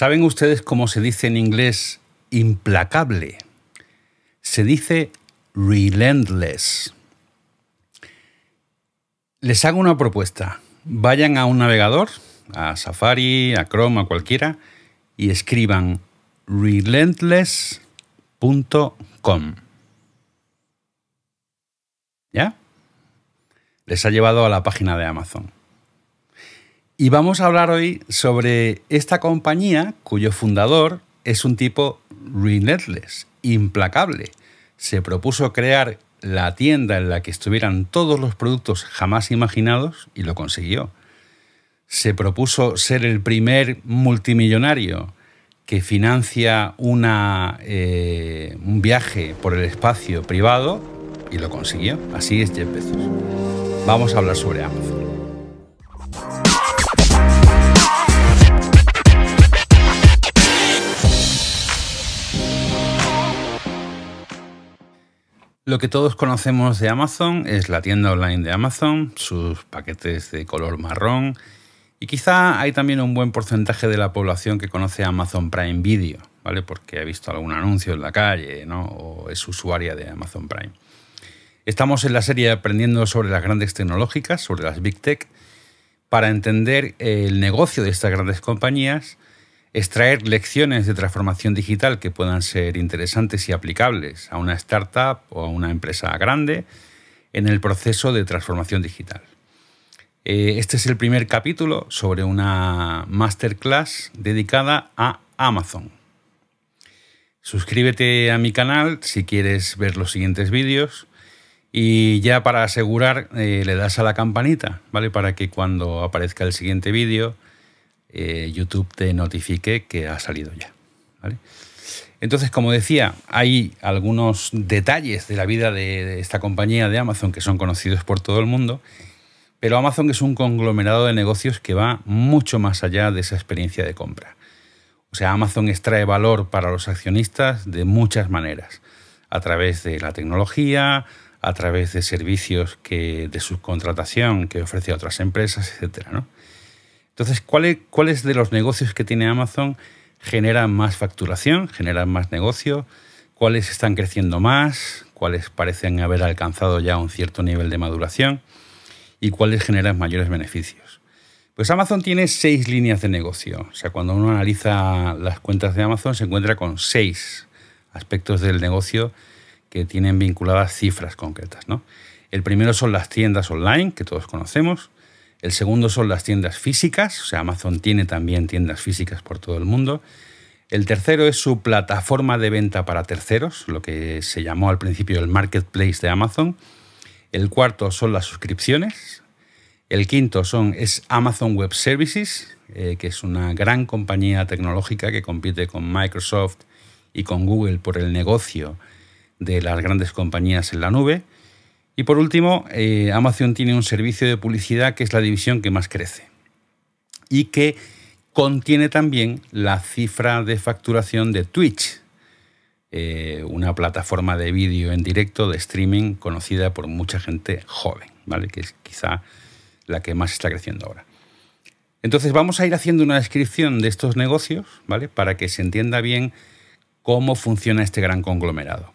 ¿Saben ustedes cómo se dice en inglés implacable? Se dice relentless. Les hago una propuesta. Vayan a un navegador, a Safari, a Chrome, a cualquiera, y escriban relentless.com. ¿Ya? Les ha llevado a la página de Amazon. Y vamos a hablar hoy sobre esta compañía cuyo fundador es un tipo relentless, implacable. Se propuso crear la tienda en la que estuvieran todos los productos jamás imaginados y lo consiguió. Se propuso ser el primer multimillonario que financia una, eh, un viaje por el espacio privado y lo consiguió. Así es Jeff Bezos. Vamos a hablar sobre ambos. Lo que todos conocemos de Amazon es la tienda online de Amazon, sus paquetes de color marrón y quizá hay también un buen porcentaje de la población que conoce Amazon Prime Video, ¿vale? Porque ha visto algún anuncio en la calle, ¿no? O es usuaria de Amazon Prime. Estamos en la serie aprendiendo sobre las grandes tecnológicas, sobre las Big Tech, para entender el negocio de estas grandes compañías extraer lecciones de transformación digital que puedan ser interesantes y aplicables a una startup o a una empresa grande en el proceso de transformación digital. Eh, este es el primer capítulo sobre una masterclass dedicada a Amazon. Suscríbete a mi canal si quieres ver los siguientes vídeos y ya para asegurar eh, le das a la campanita, ¿vale? Para que cuando aparezca el siguiente vídeo eh, YouTube te notifique que ha salido ya. Entonces, como decía, hay algunos detalles de la vida de esta compañía de Amazon que son conocidos por todo el mundo, pero Amazon es un conglomerado de negocios que va mucho más allá de esa experiencia de compra. O sea, Amazon extrae valor para los accionistas de muchas maneras, a través de la tecnología, a través de servicios que, de subcontratación que ofrece a otras empresas, etcétera, ¿no? Entonces, ¿cuáles de los negocios que tiene Amazon generan más facturación, generan más negocio? ¿Cuáles están creciendo más? ¿Cuáles parecen haber alcanzado ya un cierto nivel de maduración? ¿Y cuáles generan mayores beneficios? Pues Amazon tiene seis líneas de negocio. O sea, cuando uno analiza las cuentas de Amazon se encuentra con seis aspectos del negocio que tienen vinculadas cifras concretas. El primero son las tiendas online, que todos conocemos. El segundo son las tiendas físicas, o sea, Amazon tiene también tiendas físicas por todo el mundo. El tercero es su plataforma de venta para terceros, lo que se llamó al principio el marketplace de Amazon. El cuarto son las suscripciones. El quinto son, es Amazon Web Services, eh, que es una gran compañía tecnológica que compite con Microsoft y con Google por el negocio de las grandes compañías en la nube. Y por último, eh, Amazon tiene un servicio de publicidad que es la división que más crece y que contiene también la cifra de facturación de Twitch, eh, una plataforma de vídeo en directo, de streaming, conocida por mucha gente joven, ¿vale? que es quizá la que más está creciendo ahora. Entonces vamos a ir haciendo una descripción de estos negocios, ¿vale? Para que se entienda bien cómo funciona este gran conglomerado.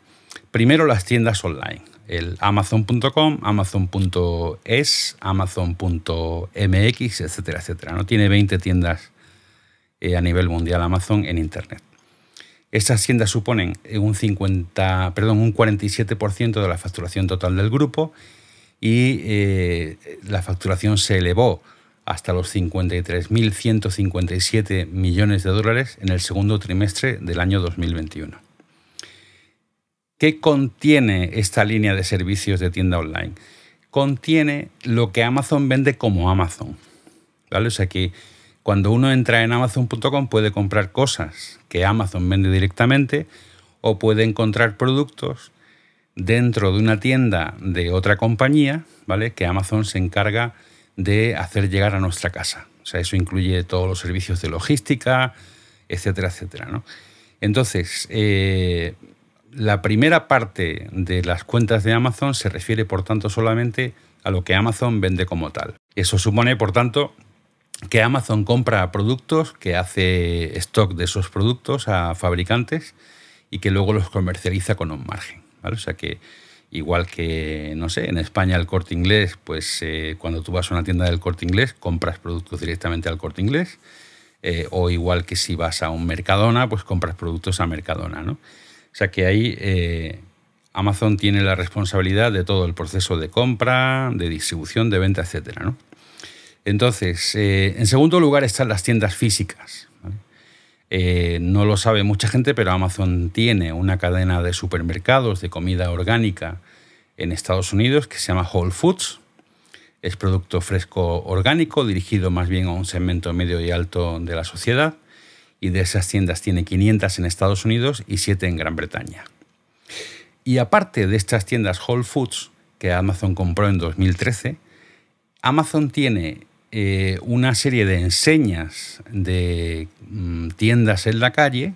Primero las tiendas online el amazon.com, amazon.es, amazon.mx, etcétera, etcétera. No tiene 20 tiendas eh, a nivel mundial Amazon en internet. Estas tiendas suponen eh, un perdón, un 47% de la facturación total del grupo y eh, la facturación se elevó hasta los 53.157 millones de dólares en el segundo trimestre del año 2021. ¿Qué contiene esta línea de servicios de tienda online? Contiene lo que Amazon vende como Amazon. ¿Vale? O sea que cuando uno entra en amazon.com puede comprar cosas que Amazon vende directamente o puede encontrar productos dentro de una tienda de otra compañía, ¿vale? Que Amazon se encarga de hacer llegar a nuestra casa. O sea, eso incluye todos los servicios de logística, etcétera, etcétera, Entonces, eh, la primera parte de las cuentas de Amazon se refiere, por tanto, solamente a lo que Amazon vende como tal. Eso supone, por tanto, que Amazon compra productos, que hace stock de esos productos a fabricantes y que luego los comercializa con un margen. ¿vale? O sea que igual que, no sé, en España el corte inglés, pues eh, cuando tú vas a una tienda del corte inglés, compras productos directamente al corte inglés, eh, o igual que si vas a un Mercadona, pues compras productos a Mercadona. ¿no? O sea que ahí eh, Amazon tiene la responsabilidad de todo el proceso de compra, de distribución, de venta, etc. ¿no? Entonces, eh, en segundo lugar están las tiendas físicas. Eh, no lo sabe mucha gente, pero Amazon tiene una cadena de supermercados de comida orgánica en Estados Unidos que se llama Whole Foods. Es producto fresco orgánico, dirigido más bien a un segmento medio y alto de la sociedad y de esas tiendas tiene 500 en Estados Unidos y 7 en Gran Bretaña. Y aparte de estas tiendas Whole Foods que Amazon compró en 2013, Amazon tiene eh, una serie de enseñas de mm, tiendas en la calle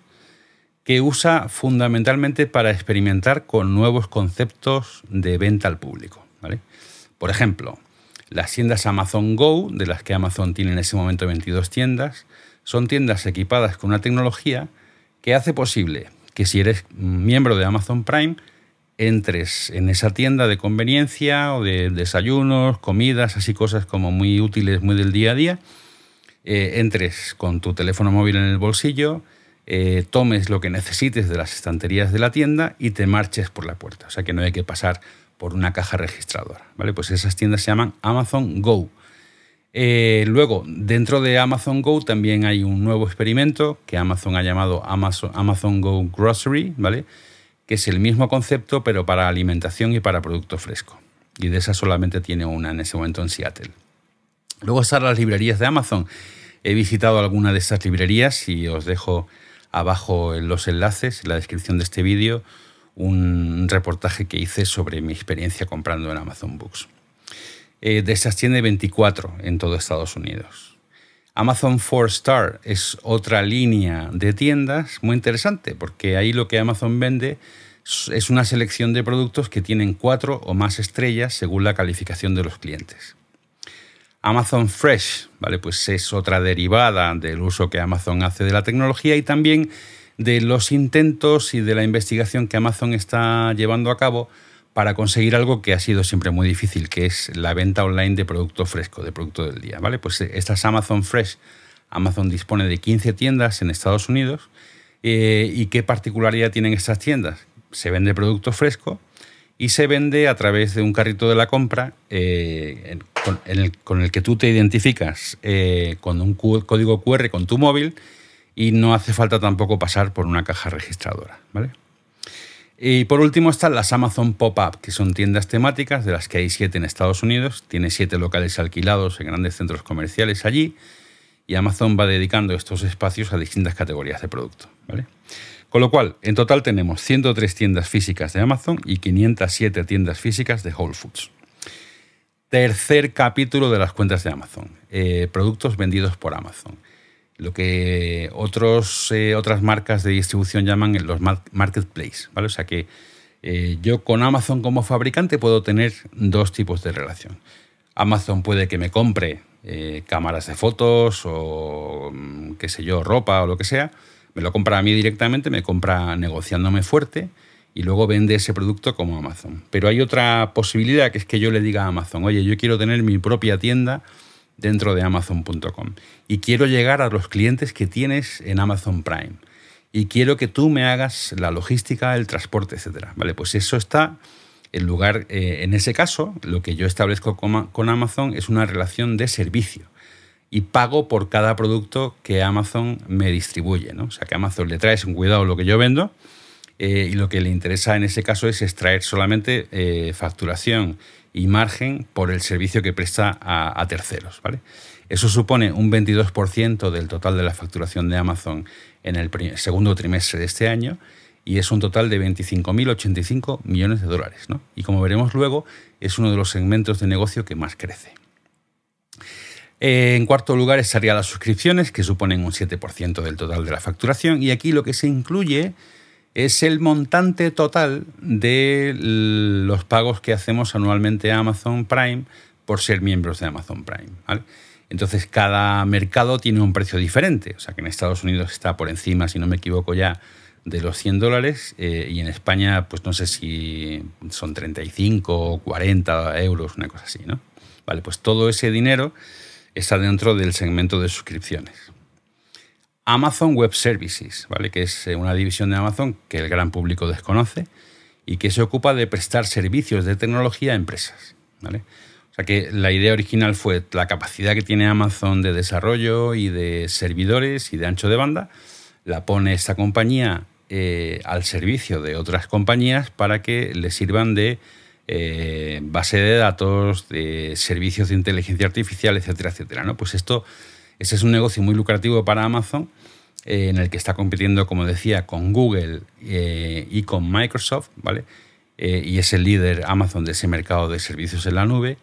que usa fundamentalmente para experimentar con nuevos conceptos de venta al público. Por ejemplo, las tiendas Amazon Go, de las que Amazon tiene en ese momento 22 tiendas, son tiendas equipadas con una tecnología que hace posible que si eres miembro de Amazon Prime, entres en esa tienda de conveniencia o de desayunos, comidas, así cosas como muy útiles, muy del día a día, eh, entres con tu teléfono móvil en el bolsillo, eh, tomes lo que necesites de las estanterías de la tienda y te marches por la puerta. O sea que no hay que pasar por una caja registradora. ¿vale? Pues esas tiendas se llaman Amazon Go. Eh, luego, dentro de Amazon Go también hay un nuevo experimento que Amazon ha llamado Amazon, Go Grocery, ¿vale? Que es el mismo concepto, pero para alimentación y para producto fresco. Y de esa solamente tiene una en ese momento en Seattle. Luego están las librerías de Amazon. He visitado alguna de esas librerías y os dejo abajo en los enlaces, en la descripción de este vídeo, un reportaje que hice sobre mi experiencia comprando en Amazon Books. Eh, de esas 24 en todo Estados Unidos. Amazon 4 Star es otra línea de tiendas muy interesante, porque ahí lo que Amazon vende es una selección de productos que tienen cuatro o más estrellas según la calificación de los clientes. Amazon Fresh, ¿vale? Pues es otra derivada del uso que Amazon hace de la tecnología y también de los intentos y de la investigación que Amazon está llevando a cabo para conseguir algo que ha sido siempre muy difícil, que es la venta online de producto fresco, de producto del día. ¿vale? Pues eh, estas Amazon Fresh, Amazon dispone de 15 tiendas en Estados Unidos. Eh, ¿Y qué particularidad tienen estas tiendas? Se vende producto fresco y se vende a través de un carrito de la compra eh, con, el, que tú te identificas con un código QR con tu móvil y no hace falta tampoco pasar por una caja registradora. ¿vale? Y por último están las Amazon Pop-Up, que son tiendas temáticas, de las que hay siete en Estados Unidos, tiene siete locales alquilados en grandes centros comerciales allí, y Amazon va dedicando estos espacios a distintas categorías de producto. Con lo cual, en total tenemos 103 tiendas físicas de Amazon y 507 tiendas físicas de Whole Foods. Tercer capítulo de las cuentas de Amazon, eh, productos vendidos por Amazon lo que otros, eh, otras marcas de distribución llaman los marketplaces. ¿vale? O sea que eh, yo con Amazon como fabricante puedo tener dos tipos de relación. Amazon puede que me compre eh, cámaras de fotos o mm, qué sé yo, ropa o lo que sea. Me lo compra a mí directamente, me compra negociándome fuerte y luego vende ese producto como Amazon. Pero hay otra posibilidad que es que yo le diga a Amazon, oye, yo quiero tener mi propia tienda dentro de amazon.com. Y quiero llegar a los clientes que tienes en Amazon Prime. Y quiero que tú me hagas la logística, el transporte, etcétera. Vale, pues eso está en lugar, eh, en ese caso, lo que yo establezco con, Amazon es una relación de servicio y pago por cada producto que Amazon me distribuye. ¿no? O sea, que Amazon le trae un cuidado lo que yo vendo eh, y lo que le interesa en ese caso es extraer solamente eh, facturación y margen por el servicio que presta a, terceros. ¿vale? Eso supone un 22% del total de la facturación de Amazon en el segundo trimestre de este año y es un total de 25.085 millones de dólares. Y como veremos luego, es uno de los segmentos de negocio que más crece. En cuarto lugar estarían las suscripciones, que suponen un 7% del total de la facturación, y aquí lo que se incluye es el montante total de los pagos que hacemos anualmente a Amazon Prime por ser miembros de Amazon Prime. Entonces, cada mercado tiene un precio diferente. O sea, que en Estados Unidos está por encima, si no me equivoco ya, de los 100 dólares eh, y en España, pues no sé si son 35 o 40 euros, una cosa así, ¿no? Vale, pues todo ese dinero está dentro del segmento de suscripciones. Amazon Web Services, ¿vale? que es eh, una división de Amazon que el gran público desconoce y que se ocupa de prestar servicios de tecnología a empresas. ¿vale? O sea que la idea original fue la capacidad que tiene Amazon de desarrollo y de servidores y de ancho de banda, la pone esta compañía eh, al servicio de otras compañías para que le sirvan de eh, base de datos, de servicios de inteligencia artificial, etcétera, etcétera. ¿no? Pues esto ese es un negocio muy lucrativo para Amazon, eh, en el que está compitiendo, como decía, con Google eh, y con Microsoft, ¿vale? Eh, y es el líder Amazon de ese mercado de servicios en la nube,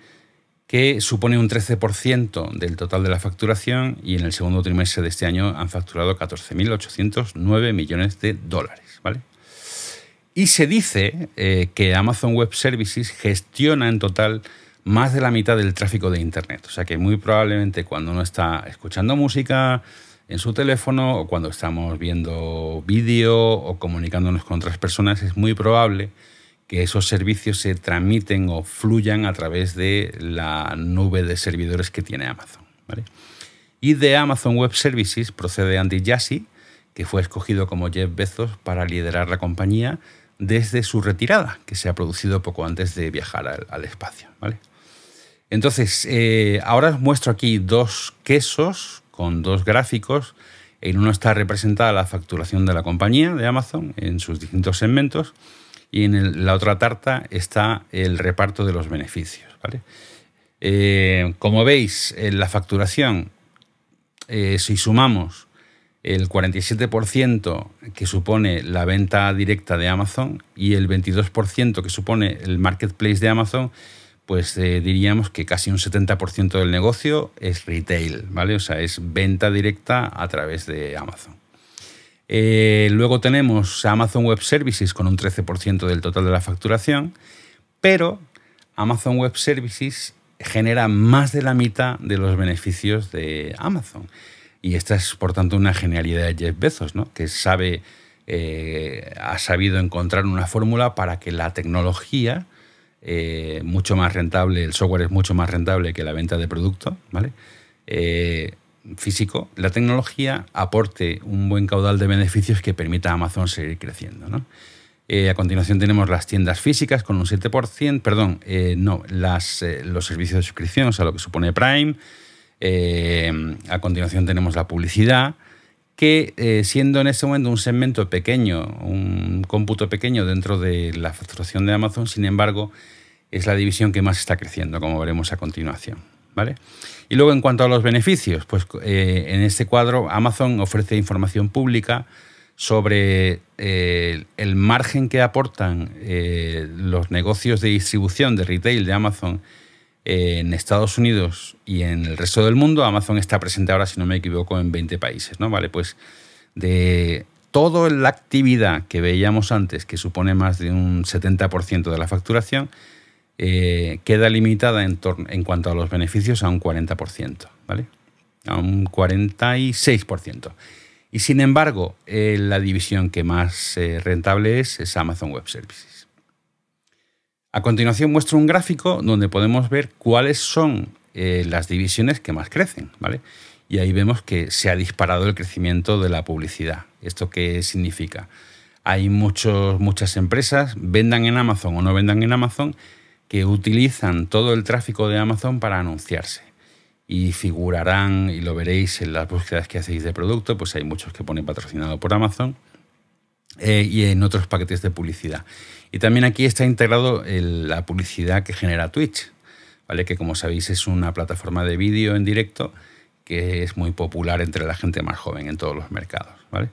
que supone un 13% del total de la facturación y en el segundo trimestre de este año han facturado 14.809 millones de dólares, ¿vale? Y se dice que Amazon Web Services gestiona en total más de la mitad del tráfico de Internet. O sea que muy probablemente cuando uno está escuchando música en su teléfono o cuando estamos viendo vídeo o comunicándonos con otras personas, es muy probable que esos servicios se tramiten o fluyan a través de la nube de servidores que tiene Amazon. Y de Amazon Web Services procede Andy Jassy, que fue escogido como Jeff Bezos para liderar la compañía desde su retirada, que se ha producido poco antes de viajar al, al espacio. ¿vale? Entonces, eh, ahora os muestro aquí dos quesos con dos gráficos. En uno está representada la facturación de la compañía de Amazon en sus distintos segmentos y en la otra tarta está el reparto de los beneficios. Eh, como veis, en eh, la facturación, si sumamos el 47% que supone la venta directa de Amazon y el 22% que supone el marketplace de Amazon, pues eh, diríamos que casi un 70% del negocio es retail, ¿vale? O sea, es venta directa a través de Amazon. Eh, luego tenemos Amazon Web Services con un 13% del total de la facturación, pero Amazon Web Services genera más de la mitad de los beneficios de Amazon. Y esta es, por tanto, una genialidad de Jeff Bezos, ¿no? que sabe, eh, ha sabido encontrar una fórmula para que la tecnología eh, mucho más rentable, el software es mucho más rentable que la venta de producto ¿vale? Eh, físico, la tecnología aporte un buen caudal de beneficios que permita a Amazon seguir creciendo, eh, a continuación tenemos las tiendas físicas con un 7%, perdón, no, las, los servicios de suscripción, o sea, lo que supone Prime. a continuación tenemos la publicidad que eh, siendo en este momento un segmento pequeño, un cómputo pequeño dentro de la facturación de Amazon, sin embargo, es la división que más está creciendo, como veremos a continuación. ¿Vale? Y luego en cuanto a los beneficios, pues eh, en este cuadro Amazon ofrece información pública sobre eh, el margen que aportan los negocios de distribución de retail de Amazon en Estados Unidos y en el resto del mundo. Amazon está presente ahora, si no me equivoco, en 20 países, ¿no? Vale, pues de toda la actividad que veíamos antes, que supone más de un 70% de la facturación, eh, queda limitada en, cuanto a los beneficios a un 40%, ¿vale? A un 46%. Y sin embargo, eh, la división que más eh, rentable es es Amazon Web Services. A continuación muestro un gráfico donde podemos ver cuáles son eh, las divisiones que más crecen, ¿vale? Y ahí vemos que se ha disparado el crecimiento de la publicidad. ¿Esto qué significa? Hay muchos, muchas empresas, vendan en Amazon o no vendan en Amazon, que utilizan todo el tráfico de Amazon para anunciarse. Y figurarán, y lo veréis en las búsquedas que hacéis de producto, pues hay muchos que ponen patrocinado por Amazon eh, y en otros paquetes de publicidad. Y también aquí está integrado la publicidad que genera Twitch, ¿vale? que como sabéis es una plataforma de vídeo en directo que es muy popular entre la gente más joven en todos los mercados. ¿vale?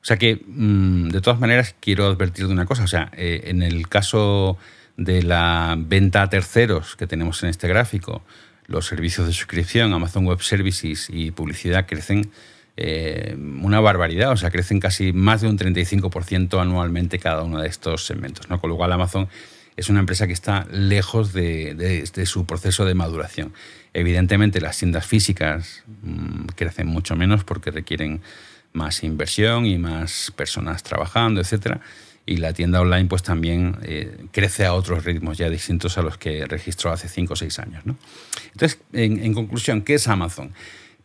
O sea que, mm, de todas maneras, quiero advertir de una cosa. O sea, eh, en el caso de la venta a terceros que tenemos en este gráfico, los servicios de suscripción, Amazon Web Services y publicidad crecen eh, una barbaridad, o sea, crecen casi más de un 35% anualmente cada uno de estos segmentos, ¿no? Con lo cual Amazon es una empresa que está lejos de, su proceso de maduración. Evidentemente las tiendas físicas mm, crecen mucho menos porque requieren más inversión y más personas trabajando, etcétera y la tienda online pues también eh, crece a otros ritmos ya distintos a los que registró hace 5 o 6 años. Entonces, en, conclusión, ¿qué es Amazon?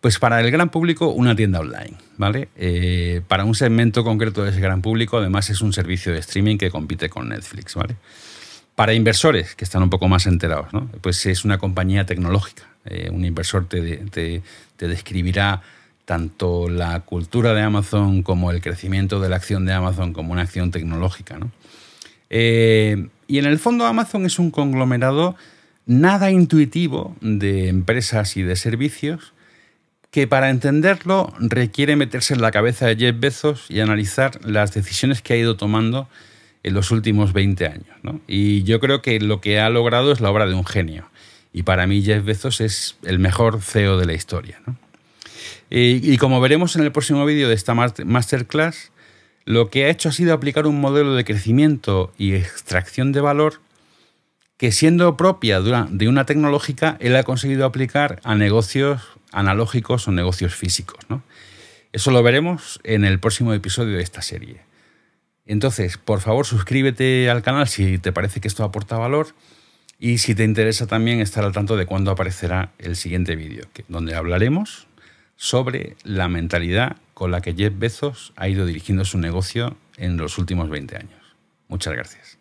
Pues para el gran público, una tienda online, ¿vale? Eh, para un segmento concreto de ese gran público, además es un servicio de streaming que compite con Netflix, ¿vale? Para inversores, que están un poco más enterados, ¿no? Pues es una compañía tecnológica. Eh, un inversor te, describirá tanto la cultura de Amazon como el crecimiento de la acción de Amazon como una acción tecnológica, ¿no? Eh, y en el fondo Amazon es un conglomerado nada intuitivo de empresas y de servicios que para entenderlo requiere meterse en la cabeza de Jeff Bezos y analizar las decisiones que ha ido tomando en los últimos 20 años. Y yo creo que lo que ha logrado es la obra de un genio. Y para mí Jeff Bezos es el mejor CEO de la historia. y, como veremos en el próximo vídeo de esta masterclass, lo que ha hecho ha sido aplicar un modelo de crecimiento y extracción de valor que siendo propia de una tecnológica, él ha conseguido aplicar a negocios analógicos o negocios físicos. Eso lo veremos en el próximo episodio de esta serie. Entonces, por favor, suscríbete al canal si te parece que esto aporta valor y si te interesa también estar al tanto de cuándo aparecerá el siguiente vídeo, donde hablaremos sobre la mentalidad con la que Jeff Bezos ha ido dirigiendo su negocio en los últimos 20 años. Muchas gracias.